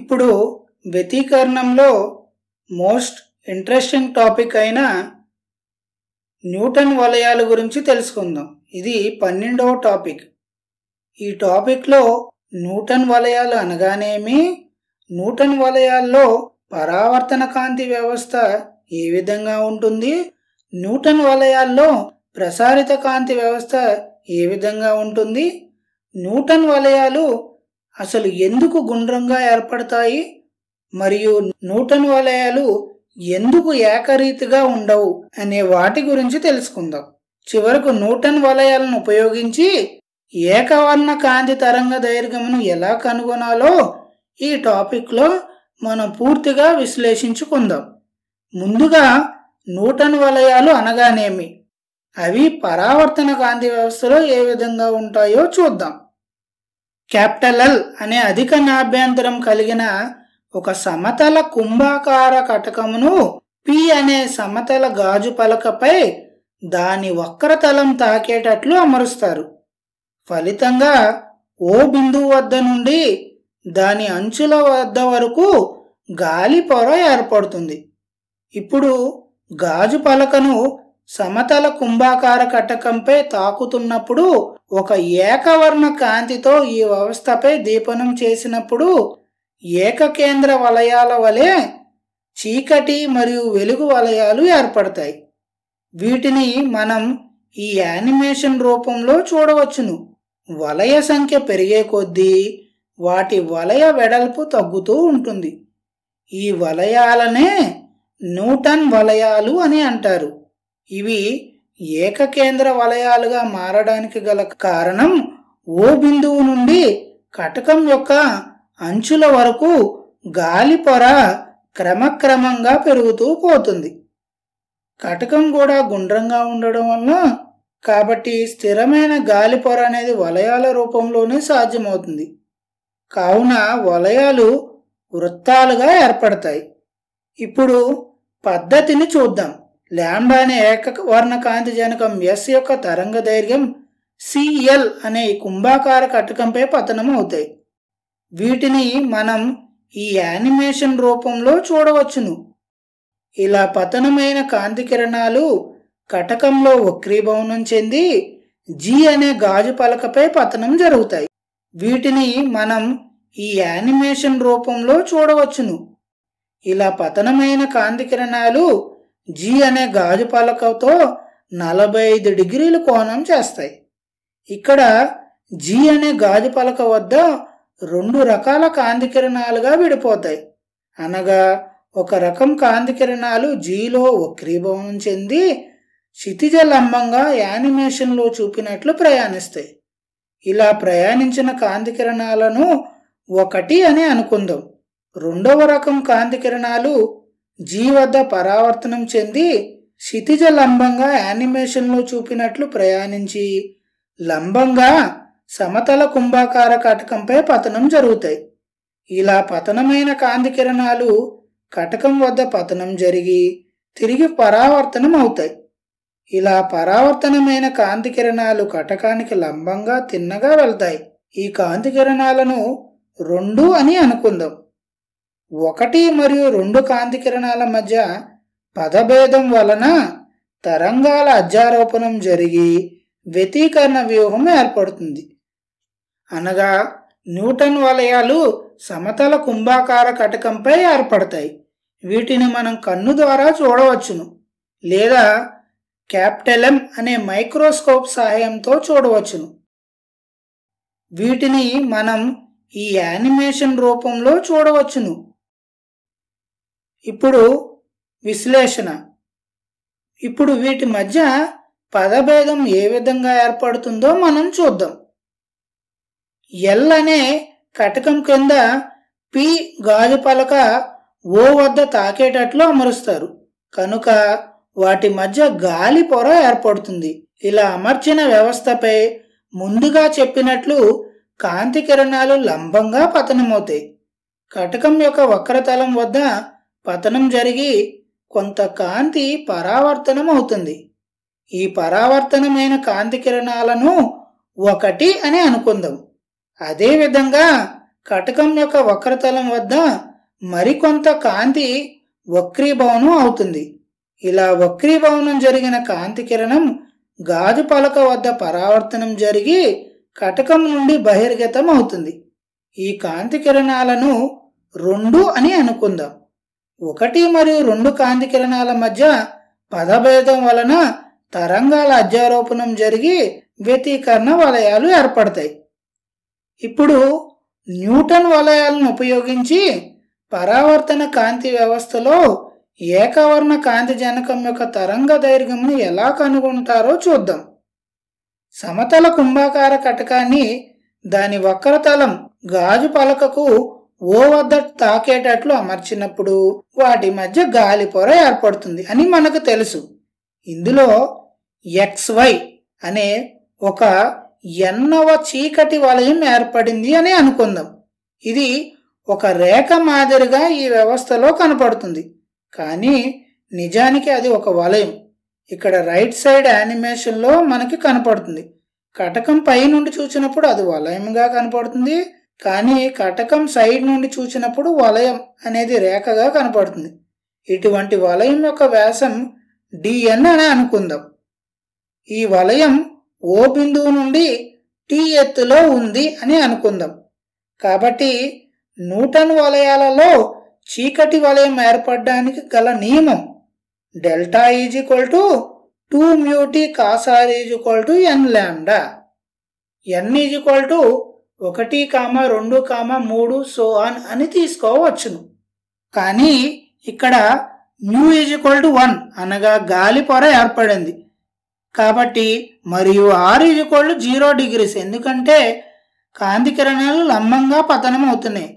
ఇప్పుడు వ్యతీకరణంలో most interesting topic అయిన న్యూటన్ వలయాల గురించి తెలుసుకుందాం ఇది పన్నెండవ టాపిక్ ఈ టాపిక్లో న్యూటన్ వలయాలు అనగానేమి న్యూటన్ వలయాల్లో పరావర్తన కాంతి వ్యవస్థ ఏ విధంగా ఉంటుంది న్యూటన్ వలయాల్లో ప్రసారిత కాంతి వ్యవస్థ ఏ విధంగా ఉంటుంది న్యూటన్ వలయాలు అసలు ఎందుకు గుండ్రంగా ఏర్పడతాయి మరియు నూటన్ వలయాలు ఎందుకు ఏకరీతిగా ఉండవు అనే వాటి గురించి తెలుసుకుందాం చివరకు నూటన్ వలయాలను ఉపయోగించి ఏకవర్ణ కాంతి తరంగ దైర్ఘ్యమును ఎలా కనుగొనాలో ఈ టాపిక్లో మనం పూర్తిగా విశ్లేషించుకుందాం ముందుగా నూటన్ వలయాలు అనగానేమి అవి పరావర్తన కాంతి వ్యవస్థలో ఏ విధంగా ఉంటాయో చూద్దాం క్యాపిటల్ ఎల్ అనే అధిక నాభ్యంతరం కలిగిన ఒక సమతల కుంభాకార కటకమును పి అనే సమతల గాజు పలకపై దాని వక్రతలం తాకేటట్లు అమరుస్తారు ఫలితంగా ఓ బిందువు వద్ద నుండి దాని అంచుల వద్ద వరకు గాలి పొర ఏర్పడుతుంది ఇప్పుడు గాజు పలకను సమతల కుంభాకార కటకంపై తాకుతున్నప్పుడు ఒక ఏకవర్ణ కాంతితో ఈ వ్యవస్థపై దీపనం చేసినప్పుడు ఏకకేంద్ర వలయాల వలె చీకటి మరియు వెలుగు వలయాలు ఏర్పడతాయి వీటిని మనం ఈ యానిమేషన్ రూపంలో చూడవచ్చును వలయ సంఖ్య పెరిగే కొద్దీ వాటి వలయ వెడల్పు తగ్గుతూ ఉంటుంది ఈ వలయాలనే న్యూటన్ వలయాలు అని అంటారు ఇవి ఏకకేంద్ర వలయాలుగా మారడానికి గల కారణం ఓ బిందువు నుండి కటకం యొక్క అంచుల వరకు గాలి పొర క్రమక్రమంగా పెరుగుతూ పోతుంది కటకం కూడా గుండ్రంగా ఉండడం వల్ల కాబట్టి స్థిరమైన గాలి పొర అనేది వలయాల రూపంలోనే సాధ్యమవుతుంది కావున వలయాలు వృత్తాలుగా ఏర్పడతాయి ఇప్పుడు పద్ధతిని చూద్దాం ల్యాండా అనే ఏకవర్ణ జనకం ఎస్ యొక్క తరంగ దైర్ఘ్యం సిఎల్ అనే కుంభాకార కటకంపై పతనం అవుతాయి వీటిని మనం ఈ యానిమేషన్ రూపంలో చూడవచ్చును ఇలా పతనమైన కాంతి కిరణాలు కటకంలో వక్రీభవనం చెంది జీ అనే గాజు పలకపై పతనం జరుగుతాయి వీటిని మనం ఈ యానిమేషన్ రూపంలో చూడవచ్చును ఇలా పతనమైన కాంతి కిరణాలు జీ అనే గాజు పలకతో నలభై ఐదు డిగ్రీలు కోణం చేస్తాయి ఇక్కడ జీ అనే గాజు పలక వద్ద రెండు రకాల కాంతి కిరణాలుగా విడిపోతాయి అనగా ఒక రకం కాంతి కిరణాలు జీలో వక్రీభవనం చెంది క్షితిజ లంబంగా యానిమేషన్లో చూపినట్లు ప్రయాణిస్తాయి ఇలా ప్రయాణించిన కాంతి కిరణాలను ఒకటి అని అనుకుందాం రెండవ రకం కాంతి కిరణాలు జీ వద్ద పరావర్తనం చెంది క్షితిజ లంబంగా యానిమేషన్లో చూపినట్లు ప్రయాణించి లంబంగా సమతల కుంభాకార కటకంపై పతనం జరుగుతాయి ఇలా పతనమైన కాంతి కిరణాలు కటకం వద్ద పతనం జరిగి తిరిగి పరావర్తనం అవుతాయి ఇలా పరావర్తనమైన కాంతి కిరణాలు కటకానికి లంబంగా తిన్నగా వెళ్తాయి ఈ కాంతి కిరణాలను రెండు అని అనుకుందాం ఒకటి మరియు రెండు కాంతి కిరణాల మధ్య పదభేదం వలన తరంగాల అధ్యారోపణం జరిగి వ్యతీకరణ వ్యూహం ఏర్పడుతుంది అనగా న్యూటన్ వలయాలు సమతల కుంభాకార కటకంపై ఏర్పడతాయి వీటిని మనం కన్ను ద్వారా చూడవచ్చును లేదా క్యాప్టెలం అనే మైక్రోస్కోప్ సహాయంతో చూడవచ్చును వీటిని మనం ఈ యానిమేషన్ రూపంలో చూడవచ్చును ఇప్పుడు విశ్లేషణ ఇప్పుడు వీటి మధ్య పదభేదం ఏ విధంగా ఏర్పడుతుందో మనం చూద్దాం ఎల్ అనే కటకం కింద పి గాజు పలక ఓ వద్ద తాకేటట్లు అమరుస్తారు కనుక వాటి మధ్య గాలి పొర ఏర్పడుతుంది ఇలా అమర్చిన వ్యవస్థపై ముందుగా చెప్పినట్లు కాంతి కిరణాలు లంబంగా పతనమవుతాయి కటకం యొక్క వక్రతలం వద్ద పతనం జరిగి కొంత కాంతి పరావర్తనం అవుతుంది ఈ పరావర్తనమైన కాంతి కిరణాలను ఒకటి అని అనుకుందాం అదేవిధంగా కటకం యొక్క వక్రతలం వద్ద మరికొంత కాంతి వక్రీభవనం అవుతుంది ఇలా వక్రీభవనం జరిగిన కాంతి కిరణం గాజు పలక వద్ద పరావర్తనం జరిగి కటకం నుండి బహిర్గతం అవుతుంది ఈ కాంతి కిరణాలను రెండు అని అనుకుందాం ఒకటి మరియు రెండు కాంతి కిరణాల మధ్య పదభేదం వలన తరంగాల అధ్యారోపణం జరిగి వ్యతీకరణ వలయాలు ఏర్పడతాయి ఇప్పుడు న్యూటన్ వలయాలను ఉపయోగించి పరావర్తన కాంతి వ్యవస్థలో ఏకవర్ణ కాంతి జనకం యొక్క తరంగ దైర్ఘ్యంను ఎలా కనుగొంటారో చూద్దాం సమతల కుంభాకార కటకాన్ని దాని వక్రతలం గాజు పలకకు ఓ వద్ద తాకేటట్లు అమర్చినప్పుడు వాటి మధ్య గాలి పొర ఏర్పడుతుంది అని మనకు తెలుసు ఇందులో ఎక్స్వై అనే ఒక ఎన్నవ చీకటి వలయం ఏర్పడింది అని అనుకుందాం ఇది ఒక రేఖ మాదిరిగా ఈ వ్యవస్థలో కనపడుతుంది కానీ నిజానికి అది ఒక వలయం ఇక్కడ రైట్ సైడ్ యానిమేషన్లో మనకి కనపడుతుంది కటకం పై నుండి చూసినప్పుడు అది వలయంగా కనపడుతుంది కానీ కటకం సైడ్ నుండి చూసినప్పుడు వలయం అనేది రేఖగా కనపడుతుంది ఇటువంటి వలయం యొక్క వ్యాసం డిఎన్ అని అనుకుందాం ఈ వలయం ఓ బిందువు నుండి టీ ఎత్తులో ఉంది అని అనుకుందాం కాబట్టి న్యూటన్ వలయాలలో చీకటి వలయం ఏర్పడడానికి గల నియమం delta is equal to two mu T cos R is equal to N lambda N is equal to ఒకటి కామ రెండు కామ మూడు సో ఆన్ అని తీసుకోవచ్చును కానీ ఇక్కడ mu is equal to one అనగా గాలి పొర ఏర్పడింది కాబట్టి మరియు R is equal to zero degrees ఎందుకంటే కాంతి కిరణాలు లంబంగా పతనం అవుతున్నాయి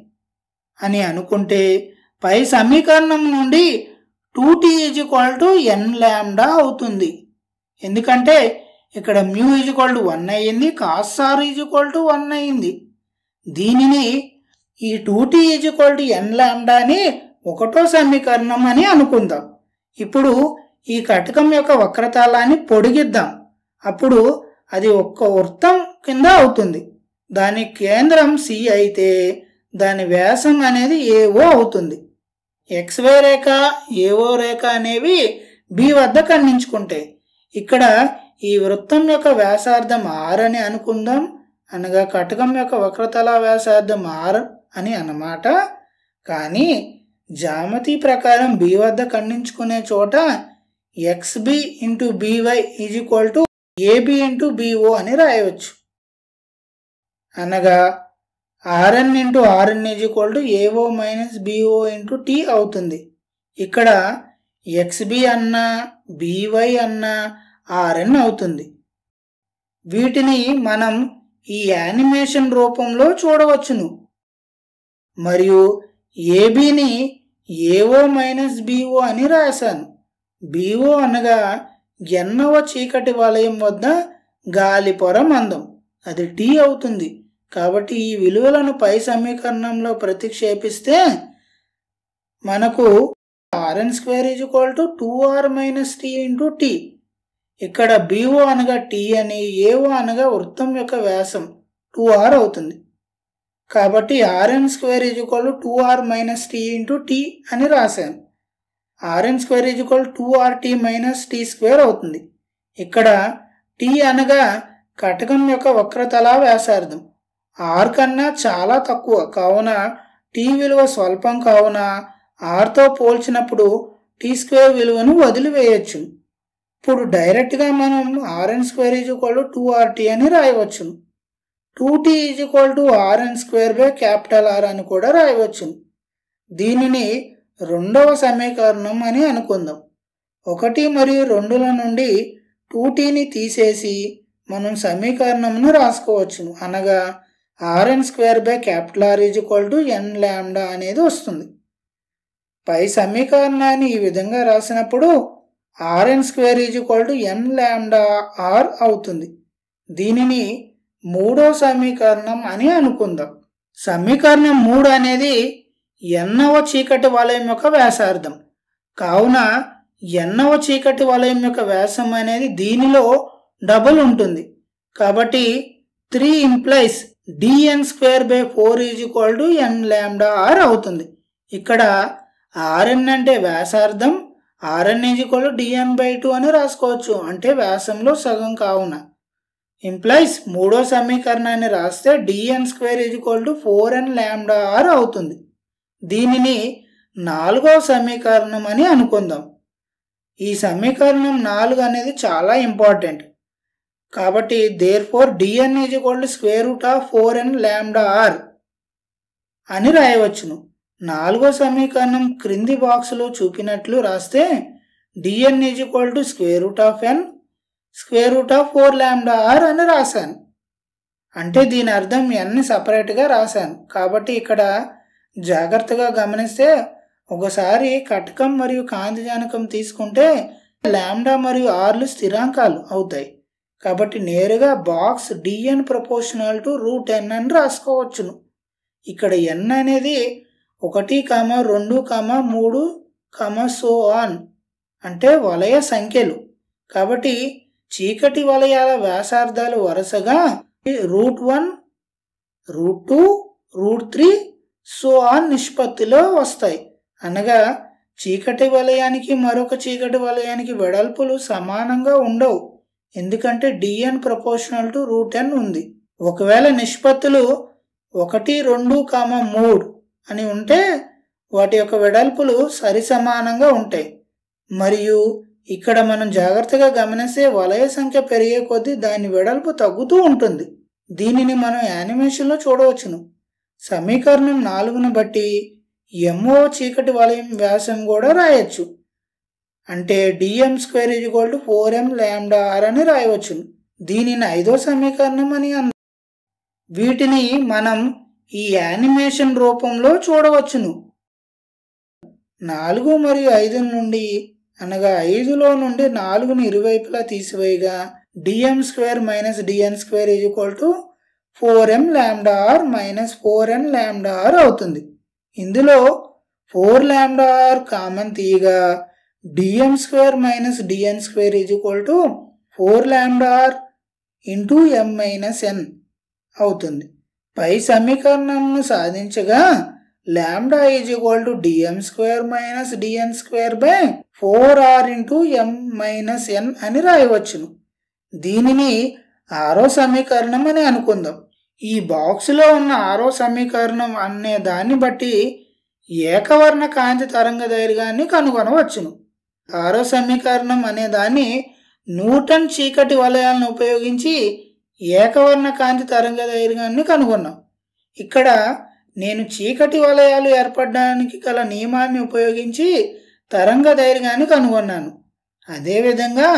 అని అనుకుంటే పై సమీకరణం నుండి two T is equal to N lambda అవుతుంది ఎందుకంటే ఇక్కడ mu is equal to one అయ్యింది cos R is equal to one అయ్యింది దీనిని ఈ two T is equal to N lambda అని ఒకటో సమీకరణం అని అనుకుందాం ఇప్పుడు ఈ కటకం యొక్క వక్రతాళాన్ని పొడిగిద్దాం అప్పుడు అది ఒక్క వృత్తం కింద అవుతుంది దాని కేంద్రం సి అయితే దాని వ్యాసం అనేది ఏఓ అవుతుంది ఎక్స్వే రేఖ ఏఓ రేఖ అనేవి బి వద్ద ఖండించుకుంటాయి ఇక్కడ ఈ వృత్తం యొక్క వ్యాసార్థం ఆర్ అని అనుకుందాం అనగా కటకం యొక్క వక్రతల వ్యాసార్థం ఆర్ అని అన్నమాట కానీ జామతి ప్రకారం బి వద్ద ఖండించుకునే చోట X B into BY is equal to AB into BO అని రాయవచ్చు అనగా RN into RN is equal to AO minus BO into T అవుతుంది ఇక్కడ ఎక్స్బి అన్నా బివై అన్నా ఆర్ఎన్ అవుతుంది వీటిని మనం ఈ యానిమేషన్ రూపంలో చూడవచ్చును మరియు ఏబీని ఏఓ మైనస్ బిఓ అని రాశాను బిఓ అనగా ఎన్నవ చీకటి వలయం వద్ద గాలి పొర మందం అది టీ అవుతుంది కాబట్టి ఈ విలువలను పై సమీకరణంలో ప్రతిక్షేపిస్తే మనకు RN square is equal to two R minus T into T ఇక్కడ బీఓ అనగా టీ అని ఏఓ అనగా వృత్తం యొక్క వ్యాసం టూ ఆర్ అవుతుంది కాబట్టి RN square is equal two R minus T into T అని రాశాను RN square is equal two R T minus T square అవుతుంది ఇక్కడ టీ అనగా కటకం యొక్క వక్రతలా వ్యాసార్థం ఆర్ కన్నా చాలా తక్కువ కావున టీ విలువ స్వల్పం కావున ఆర్తో పోల్చినప్పుడు టీ స్క్వేర్ విలువను వదిలివేయచ్చు ఇప్పుడు డైరెక్ట్గా మనం RN square is equal to two RT అని రాయవచ్చును two T is equal to RN square by capital R అని కూడా రాయవచ్చును దీనిని రెండవ సమీకరణం అని అనుకుందాం ఒకటి మరియు రెండుల నుండి టూ టీని తీసేసి మనం సమీకరణంను రాసుకోవచ్చును అనగా RN square by capital R is equal to N lambda అనేది వస్తుంది పై సమీకరణాన్ని ఈ విధంగా రాసినప్పుడు RN square is equal to N lambda R అవుతుంది దీనిని మూడో సమీకరణం అని అనుకుందాం సమీకరణం మూడు అనేది ఎన్నవ చీకటి వలయం యొక్క వ్యాసార్థం కావున ఎన్నవ చీకటి వలయం యొక్క వ్యాసం అనేది దీనిలో డబుల్ ఉంటుంది కాబట్టి three implies DN square by four is equal to N lambda R అవుతుంది ఇక్కడ ఆర్ఎన్ అంటే వ్యాసార్థం RN is equal DN by two అని రాసుకోవచ్చు అంటే వ్యాసంలో సగం కావున ఇంప్లాయిస్ మూడో సమీకరణాన్ని రాస్తే DN square is equal to four N lambda R అవుతుంది దీనిని నాలుగవ సమీకరణం అని అనుకుందాం ఈ సమీకరణం నాలుగు అనేది చాలా ఇంపార్టెంట్ కాబట్టి therefore DN is to square root of four N lambda R అని రాయవచ్చును నాలుగో సమీకరణం క్రింది బాక్స్లో చూపినట్లు రాస్తే DN is equal to square root of N square root of four lambda R అని రాశాను అంటే దీని అర్థం ఎన్ సపరేట్గా రాశాను కాబట్టి ఇక్కడ జాగ్రత్తగా గమనిస్తే ఒకసారి కటకం మరియు కాంతి జానకం తీసుకుంటే ల్యాండా మరియు ఆర్లు స్థిరాంకాలు అవుతాయి కాబట్టి నేరుగా box DN proportional to root N అని రాసుకోవచ్చును ఇక్కడ ఎన్ అనేది ఒకటి కామ రెండు కామ మూడు కామ సో ఆన్ అంటే వలయ సంఖ్యలు కాబట్టి చీకటి వలయాల వ్యాసార్థాలు వరుసగా root one root two root three so on నిష్పత్తిలో వస్తాయి అనగా చీకటి వలయానికి మరొక చీకటి వలయానికి వెడల్పులు సమానంగా ఉండవు ఎందుకంటే DN proportional to root N ఉంది ఒకవేళ నిష్పత్తులు ఒకటి రెండు కామ మూడు అని ఉంటే వాటి యొక్క వెడల్పులు సరిసమానంగా ఉంటాయి మరియు ఇక్కడ మనం జాగ్రత్తగా గమనిస్తే వలయ సంఖ్య పెరిగే కొద్దీ దాని వెడల్పు తగ్గుతూ ఉంటుంది దీనిని మనం యానిమేషన్లో చూడవచ్చును సమీకరణం నాలుగును బట్టి ఎంఓ చీకటి వలయం వ్యాసం కూడా రాయొచ్చు అంటే DM square is equal to four M lambda R అని రాయవచ్చును దీనిని ఐదో సమీకరణం అని అంద వీటిని మనం ఈ యానిమేషన్ రూపంలో చూడవచ్చును నాలుగు మరియు ఐదు నుండి అనగా ఐదులో నుండి నాలుగును ఇరువైపులా తీసివేయగా DM square minus DN square is equal to four M lambda R minus four N lambda R అవుతుంది ఇందులో ఫోర్ ల్యాండా ఆర్ కామన్ తీయగా DM square minus DN square is equal to four lambda R into M minus N అవుతుంది పై సమీకరణంను సాధించగా lambda is equal to DM square minus DN square by four R into M minus N అని రాయవచ్చును దీనిని ఆరో సమీకరణం అని అనుకుందాం ఈ బాక్స్లో ఉన్న ఆరో సమీకరణం అనే దాన్ని బట్టి ఏకవర్ణ కాంతి తరంగ దైర్ఘ్యాన్ని కనుగొనవచ్చును ఆరో సమీకరణం అనే దాన్ని న్యూటన్ చీకటి వలయాలను ఉపయోగించి ఏకవర్ణ కాంతి తరంగ దైర్ఘాన్ని కనుగొన్నాం ఇక్కడ నేను చీకటి వలయాలు ఏర్పడడానికి గల నియమాన్ని ఉపయోగించి తరంగ దైర్ఘాన్ని కనుగొన్నాను అదేవిధంగా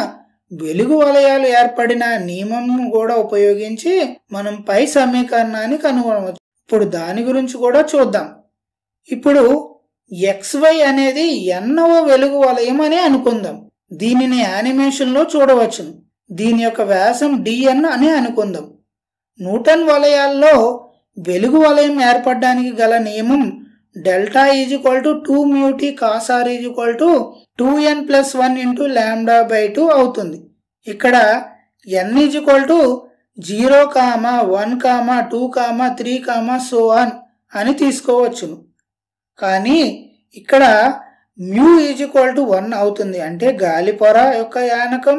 వెలుగు వలయాలు ఏర్పడిన నియమము కూడా ఉపయోగించి మనం పై సమీకరణాన్ని కనుగొనవచ్చు ఇప్పుడు దాని గురించి కూడా చూద్దాం ఇప్పుడు ఎక్స్వై అనేది ఎన్నవ వెలుగు వలయం అని అనుకుందాం దీనిని యానిమేషన్లో చూడవచ్చును దీని యొక్క వ్యాసం డిఎన్ అని అనుకుందాం న్యూటన్ వలయాల్లో వెలుగు వలయం ఏర్పడడానికి గల నియమం delta is equal to two mu T cos R is equal to two N plus one into lambda by two అవుతుంది ఇక్కడ N is equal to zero comma one comma two comma three comma so on అని తీసుకోవచ్చును కానీ ఇక్కడ mu is equal to one అవుతుంది అంటే గాలిపొర యొక్క యానకం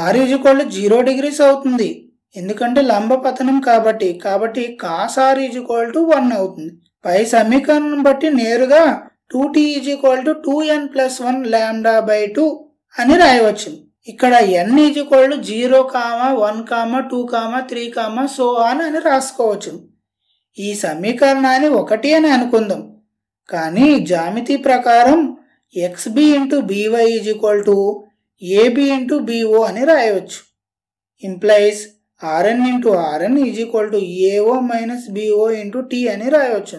ఆర్ ఈజుకోళ్ళు జీరో డిగ్రీస్ అవుతుంది ఎందుకంటే లంబ పతనం కాబట్టి కాబట్టి cos R is equal to one అవుతుంది పై సమీకరణం బట్టి నేరుగా two T is equal to two N plus one lambda by two అని రాయవచ్చు ఇక్కడ N ఈజుకోళ్ళు zero comma one comma two comma three comma so on అని రాసుకోవచ్చు ఈ సమీకరణాన్ని ఒకటి అని అనుకుందాం కానీ జామితి ప్రకారం X B into BY is equal to AB into BO అని రాయవచ్చు implies RN into RN is equal to AO minus BO into T అని రాయవచ్చు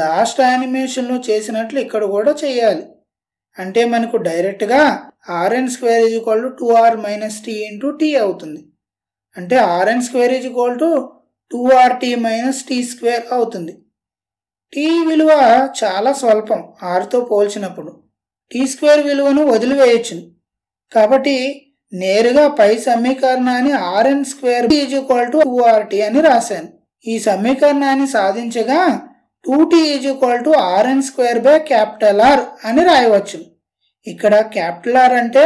లాస్ట్ యానిమేషన్లో చేసినట్లు ఇక్కడ కూడా చేయాలి అంటే మనకు డైరెక్ట్గా RN square is equal to two R minus T into T అవుతుంది అంటే RN square is equal to two R T minus T square అవుతుంది టీ విలువ చాలా స్వల్పం ఆర్తో పోల్చినప్పుడు టీ స్క్వేర్ విలువను వదిలివేయచ్చు కాబట్టి నేరుగా పై సమీకరణాన్ని RN square is equal to two R T అని రాశాను ఈ సమీకరణాన్ని సాధించగా two T is equal to RN square by capital R అని రాయవచ్చు ఇక్కడ క్యాపిటల్ ఆర్ అంటే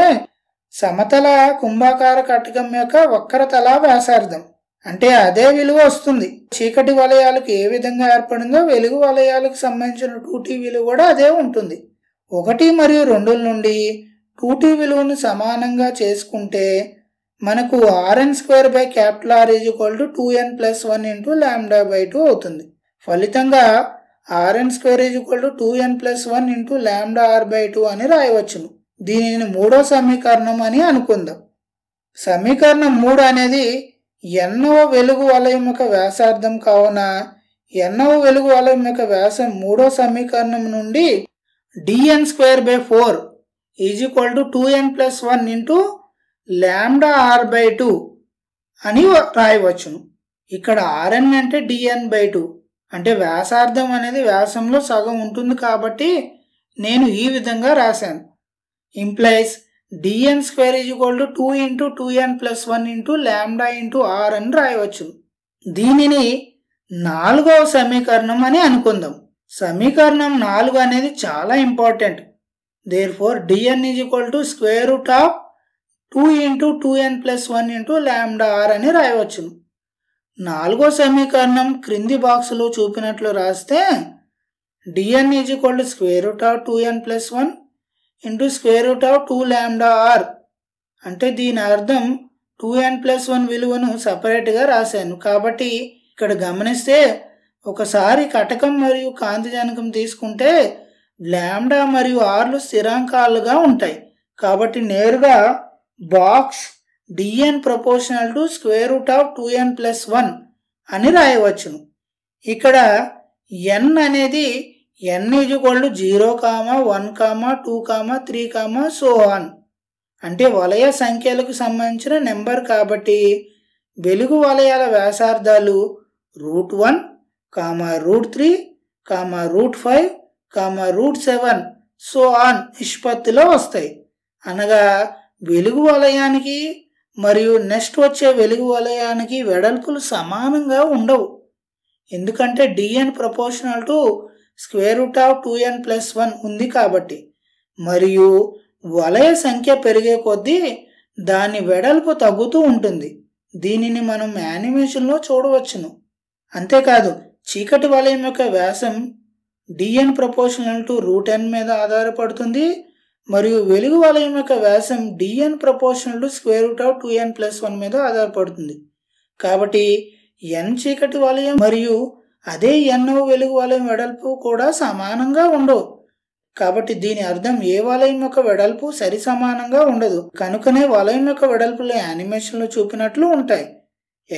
సమతల కుంభాకార కటకం యొక్క వక్రతల వ్యాసార్థం అంటే అదే విలువ వస్తుంది చీకటి వలయాలకు ఏ విధంగా ఏర్పడిందో వెలుగు వలయాలకు సంబంధించిన టూ టీ విలువ కూడా అదే ఉంటుంది ఒకటి మరియు రెండు నుండి టూ విలువను సమానంగా చేసుకుంటే మనకు RN square by capital R is equal to two N plus one into lambda by two అవుతుంది ఫలితంగా RN square is equal to two N plus one into lambda R by two అని రాయవచ్చును దీనిని మూడో సమీకరణం అని అనుకుందాం సమీకరణం మూడు అనేది ఎన్నవ వెలుగు వలయం యొక్క వ్యాసార్థం కావున ఎన్నవ వెలుగు వలయం యొక్క వ్యాసం మూడో సమీకరణం నుండి DN square by four is equal to two N plus one into lambda R by two అని రాయవచ్చును ఇక్కడ ఆర్ఎన్ అంటే డిఎన్ బై టూ అంటే వ్యాసార్థం అనేది వ్యాసంలో సగం ఉంటుంది కాబట్టి నేను ఈ విధంగా రాశాను implies DN square is equal to two into two N plus one into lambda into R అని రాయవచ్చు దీనిని నాలుగవ సమీకరణం అని అనుకుందాం సమీకరణం నాలుగు అనేది చాలా important therefore dn is equal to square root of 2 into two N plus one into lambda R అని రాయవచ్చును నాలుగో సమీకరణం క్రింది బాక్సులు చూపినట్లు రాస్తే DN is equal to square root of two N plus one into square root of two lambda R అంటే దీని అర్థం టూ ఎన్ ప్లస్ వన్ విలువను సపరేట్గా రాశాను కాబట్టి ఇక్కడ గమనిస్తే ఒకసారి కటకం మరియు కాంతి జనకం తీసుకుంటే ల్యాండా మరియు ఆర్లు స్థిరాంకాలుగా ఉంటాయి కాబట్టి నేరుగా box DN proportional to square root of two N plus one అని రాయవచ్చును ఇక్కడ ఎన్ అనేది N ఈజుకోళ్ళు zero comma one comma two comma three comma so on అంటే వలయ సంఖ్యలకు సంబంధించిన నెంబర్ కాబట్టి వెలుగు వలయాల వ్యాసార్థాలు root one comma root three comma root five comma root seven so on నిష్పత్తిలో వస్తాయి అనగా వెలుగు వలయానికి మరియు నెక్స్ట్ వచ్చే వెలుగు వలయానికి వెడల్పులు సమానంగా ఉండవు ఎందుకంటే DN proportional to square root of two N plus one ఉంది కాబట్టి మరియు వలయ సంఖ్య పెరిగే కొద్దీ దాని వెడల్పు తగ్గుతూ ఉంటుంది దీనిని మనం యానిమేషన్లో చూడవచ్చును అంతేకాదు చీకటి వలయం యొక్క వ్యాసం DN proportional to root N మీద ఆధారపడుతుంది మరియు వెలుగు వలయం యొక్క వ్యాసం DN proportional to square root of two N plus one మీద ఆధారపడుతుంది కాబట్టి ఎన్ చీకటి వలయం మరియు అదే ఎన్నో వెలుగు వలయం వెడల్పు కూడా సమానంగా ఉండవు కాబట్టి దీని అర్థం ఏ వలయం యొక్క వెడల్పు సరి సమానంగా ఉండదు కనుకనే వలయం యొక్క వెడల్పులు యానిమేషన్లో చూపినట్లు ఉంటాయి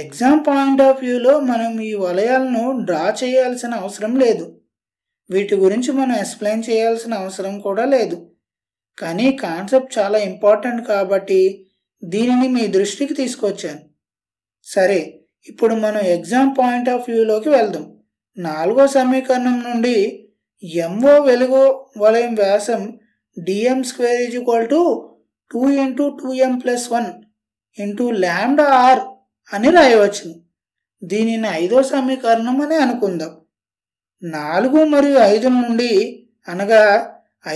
ఎగ్జామ్ పాయింట్ ఆఫ్ వ్యూలో మనం ఈ వలయాలను డ్రా చేయాల్సిన అవసరం లేదు వీటి గురించి మనం ఎక్స్ప్లెయిన్ చేయాల్సిన అవసరం కూడా లేదు కానీ కాన్సెప్ట్ చాలా ఇంపార్టెంట్ కాబట్టి దీనిని మీ దృష్టికి తీసుకొచ్చాను సరే ఇప్పుడు మనం ఎగ్జామ్ పాయింట్ ఆఫ్ వ్యూలోకి వెళ్దాం నాలుగో సమీకరణం నుండి ఎంఓ వెలుగు వలయం వ్యాసం DM square is equal to two into two M plus one into lambda R అని రాయవచ్చు దీనిని ఐదో సమీకరణం అని అనుకుందాం నాలుగు మరియు ఐదు నుండి అనగా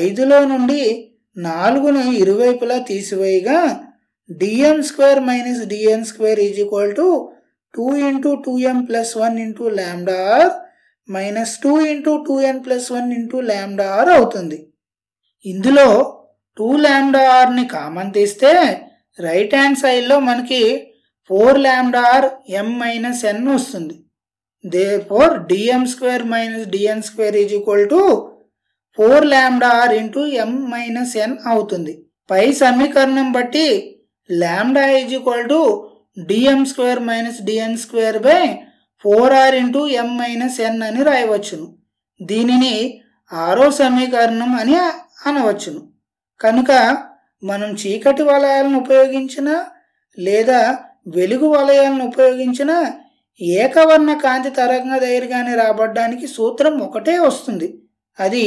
ఐదులో నుండి నాలుగును ఇరువైపులా తీసివేయగా DN square minus DN square is equal to two into two M plus one into lambda minus two into two N plus one into lambda అవుతుంది ఇందులో టూ ల్యాండా ఆర్ని కామన్ తీస్తే రైట్ హ్యాండ్ సైడ్లో మనకి ఫోర్ ల్యాండా ఎం minus ఎన్ వస్తుంది therefore dm square minus dn square is equal to 4 lambda r into m minus n అవుతుంది పై సమీకరణం బట్టి lambda is equal to dm square minus dn square by 4r into m minus n అని రాయవచ్చును దీనిని ఆరో సమీకరణం అని అనవచ్చును కనుక మనం చీకటి వలయాలను ఉపయోగించిన లేదా వెలుగు వలయాలను ఉపయోగించిన ఏకవర్ణ కాంతి తరంగ దైర్ఘాన్ని రాబడ్డానికి సూత్రం ఒకటే వస్తుంది అది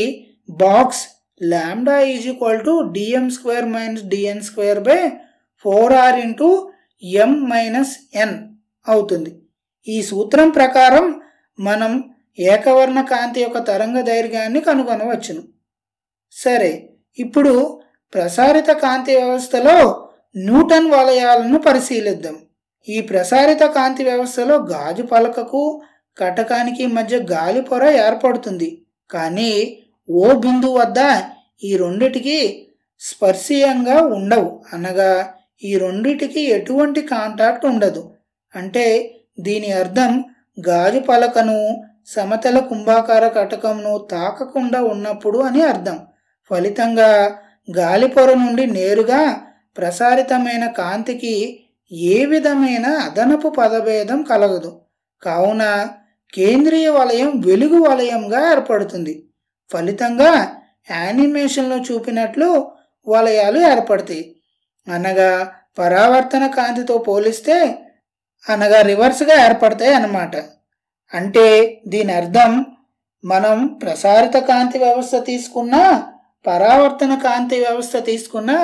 box lambda is equal to DM square minus DN square by four R into M minus N అవుతుంది ఈ సూత్రం ప్రకారం మనం ఏకవర్ణ కాంతి యొక్క తరంగ దైర్ఘ్యాన్ని కనుగొనవచ్చును సరే ఇప్పుడు ప్రసారిత కాంతి వ్యవస్థలో న్యూటన్ వలయాలను పరిశీలిద్దాం ఈ ప్రసారిత కాంతి వ్యవస్థలో గాజు పలకకు కటకానికి మధ్య గాలి పొర ఏర్పడుతుంది కానీ ఓ బిందు వద్ద ఈ రెండిటికి స్పర్శీయంగా ఉండవు అనగా ఈ రెండిటికి ఎటువంటి కాంటాక్ట్ ఉండదు అంటే దీని అర్థం గాజు పలకను సమతల కుంభాకార కటకంను తాకకుండా ఉన్నప్పుడు అని అర్థం ఫలితంగా గాలి పొర నుండి నేరుగా ప్రసారితమైన కాంతికి ఏ విధమైన అదనపు పదభేదం కలగదు కావున కేంద్రీయ వలయం వెలుగు వలయంగా ఏర్పడుతుంది ఫలితంగా యానిమేషన్లో చూపినట్లు వలయాలు ఏర్పడతాయి అనగా పరావర్తన కాంతితో పోలిస్తే అనగా రివర్స్గా ఏర్పడతాయి అన్నమాట అంటే దీని అర్థం మనం ప్రసారిత కాంతి వ్యవస్థ తీసుకున్నా పరావర్తన కాంతి వ్యవస్థ తీసుకున్నా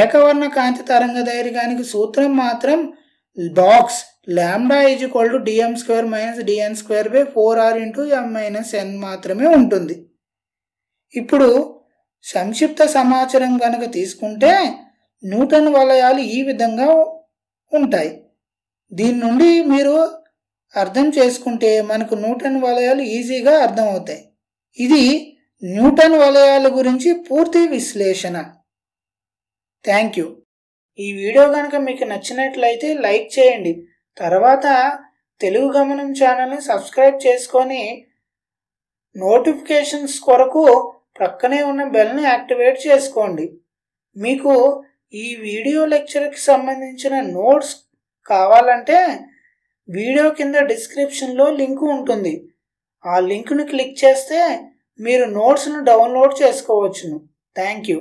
ఏకవర్ణ కాంతి తరంగ దైర్ఘానికి సూత్రం మాత్రం box lambda is equal to DM square minus DN square by four R into M minus N మాత్రమే ఉంటుంది ఇప్పుడు సంక్షిప్త సమాచారం కనుక తీసుకుంటే న్యూటన్ వలయాలు ఈ విధంగా ఉంటాయి దీని నుండి మీరు అర్థం చేసుకుంటే మనకు న్యూటన్ వలయాలు ఈజీగా అర్థమవుతాయి ఇది న్యూటన్ వలయాల గురించి పూర్తి విశ్లేషణ థ్యాంక్ యూ ఈ వీడియో కనుక మీకు నచ్చినట్లయితే లైక్ చేయండి తర్వాత తెలుగు గమనం ఛానల్ని సబ్స్క్రైబ్ చేసుకొని నోటిఫికేషన్స్ కొరకు ప్రక్కనే ఉన్న బెల్ని యాక్టివేట్ చేసుకోండి మీకు ఈ వీడియో లెక్చర్కి సంబంధించిన నోట్స్ కావాలంటే వీడియో కింద డిస్క్రిప్షన్లో లింక్ ఉంటుంది ఆ లింక్ను క్లిక్ చేస్తే మీరు నోట్స్ను డౌన్లోడ్ చేసుకోవచ్చును థ్యాంక్ యూ